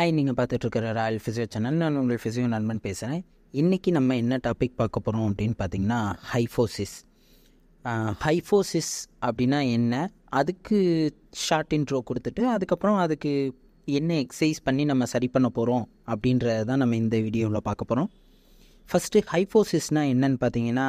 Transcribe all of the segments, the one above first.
Hi நீங்கள் இருக்கிற Royal physio channel நான் உங்கள் ஃபிசியோ நண்பன் பேசுகிறேன் இன்றைக்கி நம்ம என்ன டாபிக் பார்க்க போகிறோம் அப்படின்னு பார்த்திங்கன்னா ஹைஃபோசிஸ் ஹைஃபோசிஸ் அப்படின்னா என்ன அதுக்கு ஷார்ட் இன்ட்ரோ கொடுத்துட்டு அதுக்கப்புறம் அதுக்கு என்ன எக்ஸசைஸ் பண்ணி நம்ம சரி பண்ண போகிறோம் அப்படின்றத தான் நம்ம இந்த வீடியோவில் பார்க்க போகிறோம் ஃபஸ்ட்டு ஹைஃபோசிஸ்னால் என்னன்னு பார்த்தீங்கன்னா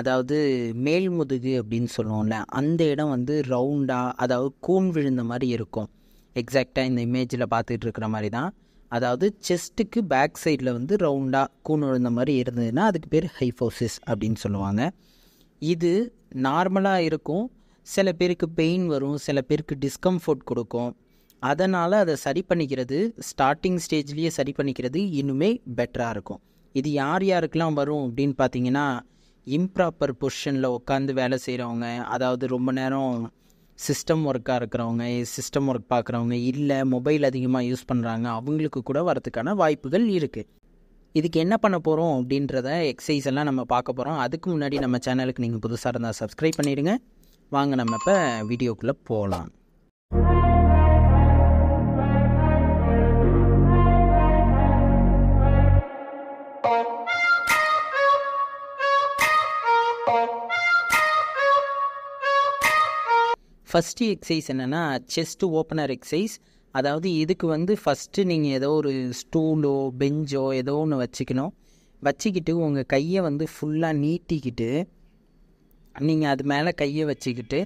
அதாவது மேல் முதுகு அப்படின்னு சொல்லுவோம்ல அந்த இடம் வந்து ரவுண்டாக அதாவது கூன் விழுந்த மாதிரி இருக்கும் எக்ஸாக்டாக இந்த இமேஜில் பார்த்துட்டு இருக்கிற மாதிரி தான் அதாவது செஸ்ட்டுக்கு பேக் சைடில் வந்து ரவுண்டாக கூணு விழுந்த மாதிரி இருந்ததுன்னா அதுக்கு பேர் ஹைஃபோசிஸ் அப்படின்னு சொல்லுவாங்க இது நார்மலாக இருக்கும் சில பேருக்கு பெயின் வரும் சில பேருக்கு டிஸ்கம்ஃபர்ட் கொடுக்கும் அதனால் அதை சரி பண்ணிக்கிறது ஸ்டார்டிங் ஸ்டேஜ்லேயே சரி பண்ணிக்கிறது இன்னுமே பெட்டராக இருக்கும் இது யார் யாருக்கெல்லாம் வரும் அப்படின்னு பார்த்தீங்கன்னா இம்ப்ராப்பர் பொசிஷனில் உட்காந்து வேலை செய்கிறவங்க அதாவது ரொம்ப நேரம் சிஸ்டம் ஒர்க்காக இருக்கிறவங்க சிஸ்டம் ஒர்க் பார்க்குறவங்க இல்லை மொபைல் அதிகமாக யூஸ் பண்ணுறாங்க அவங்களுக்கு கூட வரதுக்கான வாய்ப்புகள் இருக்குது இதுக்கு என்ன பண்ண போகிறோம் அப்படின்றத எக்ஸசைஸ் எல்லாம் நம்ம பார்க்க போகிறோம் அதுக்கு முன்னாடி நம்ம சேனலுக்கு நீங்கள் புதுசாக இருந்தால் சப்ஸ்கிரைப் பண்ணிடுங்க வாங்க நம்ம இப்போ வீடியோக்குள்ளே போகலாம் Bye. ஃபஸ்ட்டு எக்ஸசைஸ் என்னென்னா செஸ்ட்டு ஓப்பனர் எக்ஸசைஸ் அதாவது இதுக்கு வந்து ஃபஸ்ட்டு நீங்கள் ஏதோ ஒரு ஸ்டூலோ பெஞ்சோ ஏதோ ஒன்று வச்சுக்கணும் வச்சுக்கிட்டு உங்கள் கையை வந்து ஃபுல்லாக நீட்டிக்கிட்டு நீங்கள் அது மேலே கையை வச்சுக்கிட்டு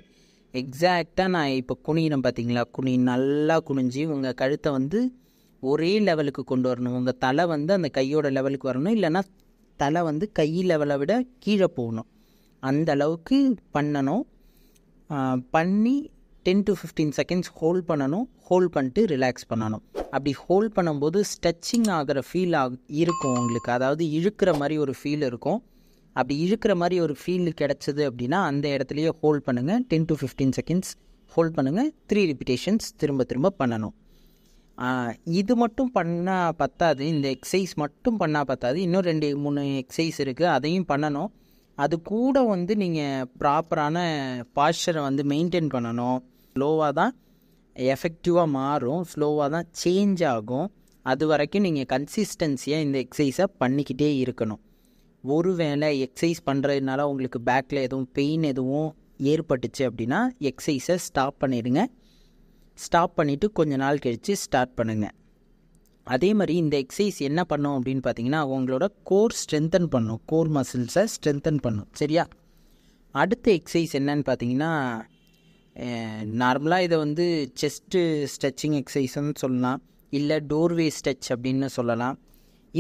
எக்ஸாக்டாக நான் இப்போ குனியினம் பார்த்தீங்களா குனி நல்லா குனிஞ்சு உங்கள் கழுத்தை வந்து ஒரே லெவலுக்கு கொண்டு வரணும் உங்கள் தலை வந்து அந்த கையோட லெவலுக்கு வரணும் இல்லைன்னா தலை வந்து கை லெவலை விட கீழே போகணும் அந்த அளவுக்கு பண்ணணும் பண்ணி ten to fifteen seconds hold பண்ணணும் ஹோல்ட் பண்ணிட்டு ரிலாக்ஸ் பண்ணணும் அப்படி ஹோல்ட் பண்ணும்போது ஸ்ட்ரெச்சிங் ஆகிற ஃபீல் ஆக இருக்கும் உங்களுக்கு அதாவது இழுக்கிற மாதிரி ஒரு ஃபீல் இருக்கும் அப்படி இழுக்கிற மாதிரி ஒரு ஃபீல் கிடச்சிது அப்படின்னா அந்த இடத்துலையே ஹோல்ட் பண்ணுங்கள் ten to fifteen seconds hold பண்ணுங்கள் த்ரீ ரிப்பிட்டேஷன்ஸ் திரும்ப திரும்ப பண்ணணும் இது மட்டும் பண்ணால் பத்தாது இந்த எக்ஸசைஸ் மட்டும் பண்ணால் பத்தாது இன்னும் ரெண்டு மூணு எக்ஸசைஸ் இருக்குது அதையும் பண்ணணும் அது கூட வந்து நீங்கள் ப்ராப்பரான பாஸ்டரை வந்து மெயின்டைன் பண்ணணும் ஸ்லோவாக தான் எஃபெக்டிவாக மாறும் ஸ்லோவாக தான் சேஞ்ச் ஆகும் அது வரைக்கும் நீங்கள் கன்சிஸ்டன்சியாக இந்த எக்ஸசைஸை பண்ணிக்கிட்டே இருக்கணும் ஒருவேளை எக்ஸசைஸ் பண்ணுறதுனால உங்களுக்கு பேக்கில் எதுவும் பெயின் எதுவும் ஏற்பட்டுச்சு அப்படின்னா எக்ஸசைஸை ஸ்டாப் பண்ணிடுங்க ஸ்டாப் பண்ணிவிட்டு கொஞ்ச நாள் கழித்து ஸ்டார்ட் பண்ணுங்கள் அதே மாதிரி இந்த எக்ஸசைஸ் என்ன பண்ணும் அப்படின்னு பார்த்தீங்கன்னா உங்களோட கோர் ஸ்ட்ரென்தன் பண்ணும் கோர் மசில்ஸை ஸ்ட்ரென்தன் பண்ணும் சரியா அடுத்த எக்ஸசைஸ் என்னன்னு பார்த்தீங்கன்னா நார்மலாக இதை வந்து செஸ்ட்டு ஸ்ட்ரெச்சிங் எக்ஸசைஸ்ன்னு சொல்லலாம் இல்லை டோர்வே ஸ்ட்ரெச் அப்படின்னு சொல்லலாம்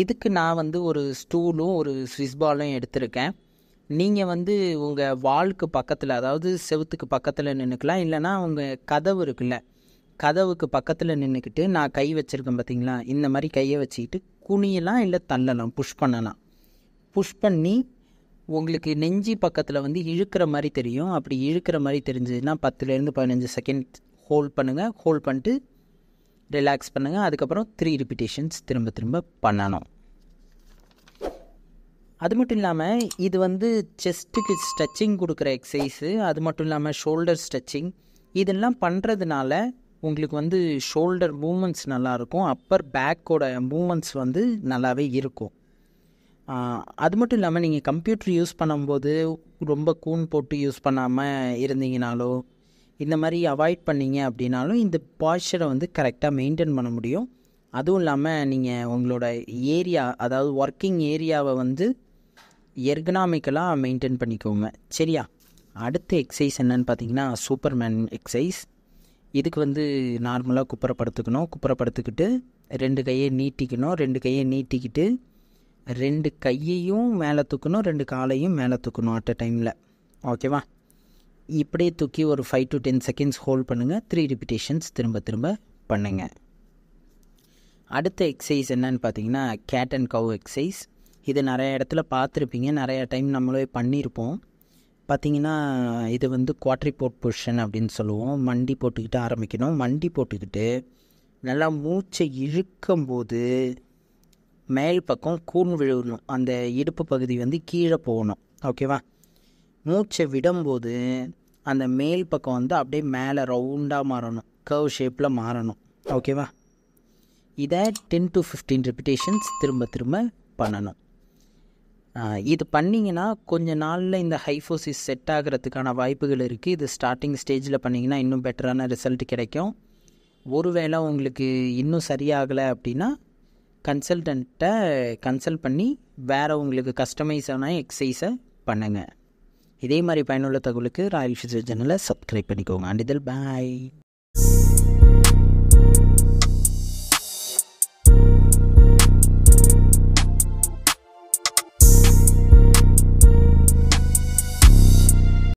இதுக்கு நான் வந்து ஒரு ஸ்டூலும் ஒரு ஸ்விஸ் பாலும் எடுத்திருக்கேன் நீங்கள் வந்து உங்கள் வாலுக்கு பக்கத்தில் அதாவது செவத்துக்கு பக்கத்தில் நின்றுக்கலாம் இல்லைனா உங்கள் கதவு இருக்குல்ல கதவுக்கு பக்கத்தில் நின்றுக்கிட்டு நான் கை வச்சுருக்கேன் பார்த்தீங்களா இந்த மாதிரி கையை வச்சுக்கிட்டு குனியலாம் இல்லை தள்ளலாம் புஷ் பண்ணலாம் புஷ் பண்ணி உங்களுக்கு நெஞ்சி பக்கத்தில் வந்து இழுக்கிற மாதிரி தெரியும் அப்படி இழுக்கிற மாதிரி தெரிஞ்சதுன்னா பத்துலேருந்து பதினஞ்சு செகண்ட் ஹோல்ட் பண்ணுங்கள் ஹோல்ட் பண்ணிட்டு ரிலாக்ஸ் பண்ணுங்கள் அதுக்கப்புறம் த்ரீ ரிப்பிட்டேஷன்ஸ் திரும்ப திரும்ப பண்ணணும் அது மட்டும் இல்லாமல் இது வந்து செஸ்ட்டுக்கு ஸ்ட்ரெச்சிங் கொடுக்குற எக்ஸசைஸு அது மட்டும் இல்லாமல் ஷோல்டர் ஸ்ட்ரெச்சிங் இதெல்லாம் பண்ணுறதுனால உங்களுக்கு வந்து ஷோல்டர் மூமெண்ட்ஸ் நல்லாயிருக்கும் அப்பர் பேக்கோட மூமெண்ட்ஸ் வந்து நல்லாவே இருக்கும் அது மட்டும் இல்லாமல் நீங்கள் கம்ப்யூட்டர் யூஸ் பண்ணும்போது ரொம்ப கூன் போட்டு யூஸ் பண்ணாமல் இருந்தீங்கனாலோ இந்த மாதிரி அவாய்ட் பண்ணீங்க அப்படின்னாலும் இந்த பாய்ச்சரை வந்து கரெக்டாக மெயின்டைன் பண்ண முடியும் அதுவும் இல்லாமல் நீங்கள் உங்களோட ஏரியா அதாவது ஒர்க்கிங் ஏரியாவை வந்து எர்கனாமிக்கலாக மெயின்டைன் பண்ணிக்கோங்க சரியா அடுத்த எக்ஸசைஸ் என்னன்னு பார்த்தீங்கன்னா சூப்பர்மேன் எக்ஸசைஸ் இதுக்கு வந்து நார்மலாக குப்புறப்படுத்துக்கணும் குப்புறப்படுத்துக்கிட்டு ரெண்டு கையை நீட்டிக்கணும் ரெண்டு கையை நீட்டிக்கிட்டு ரெண்டு கையையும் மேலே தூக்கணும் ரெண்டு காலையும் மேலே தூக்கணும் அட் அ டைமில் ஓகேவா இப்படியே தூக்கி ஒரு five to ten seconds hold பண்ணுங்கள் த்ரீ ரிப்பிட்டேஷன்ஸ் திரும்ப திரும்ப பண்ணுங்கள் அடுத்த எக்ஸசைஸ் என்னன்னு பார்த்தீங்கன்னா கேட் அண்ட் கவ் எக்ஸசைஸ் இது நிறைய இடத்துல பார்த்துருப்பீங்க நிறையா டைம் நம்மளே பண்ணியிருப்போம் பார்த்திங்கன்னா இது வந்து குவாட்ரி போட் பொஷன் அப்படின்னு சொல்லுவோம் மண்டி போட்டுக்கிட்டு ஆரம்பிக்கணும் மண்டி போட்டுக்கிட்டு நல்லா மூச்சை இழுக்கும்போது மேல் பக்கம் கூன் விழுவணும் அந்த இடுப்பு பகுதி வந்து கீழே போகணும் ஓகேவா மூச்சை விடும்போது அந்த மேல் பக்கம் வந்து அப்படியே மேலே ரவுண்டாக மாறணும் கர்வ் ஷேப்பில் மாறணும் ஓகேவா இதை டென் டு ஃபிஃப்டீன் ரெப்பிட்டேஷன்ஸ் திரும்ப திரும்ப பண்ணணும் இது பண்ணிங்கன்னா கொஞ்ச நாளில் இந்த ஹைஃபோசிஸ் செட் ஆகிறதுக்கான வாய்ப்புகள் இருக்குது இது ஸ்டார்டிங் ஸ்டேஜில் பண்ணிங்கன்னா இன்னும் பெட்டரான ரிசல்ட் கிடைக்கும் ஒருவேளை உங்களுக்கு இன்னும் சரியாகலை அப்படின்னா கன்சல்டன்ட்டை கன்சல்ட் பண்ணி வேறு உங்களுக்கு கஸ்டமைஸான எக்ஸசைஸை பண்ணுங்கள் இதே மாதிரி பயனுள்ள தகவலுக்கு ராயல் ஃபிசியோ சேனலை சப்ஸ்கிரைப் பண்ணிக்கோங்க அண்ட் இதில் பாய்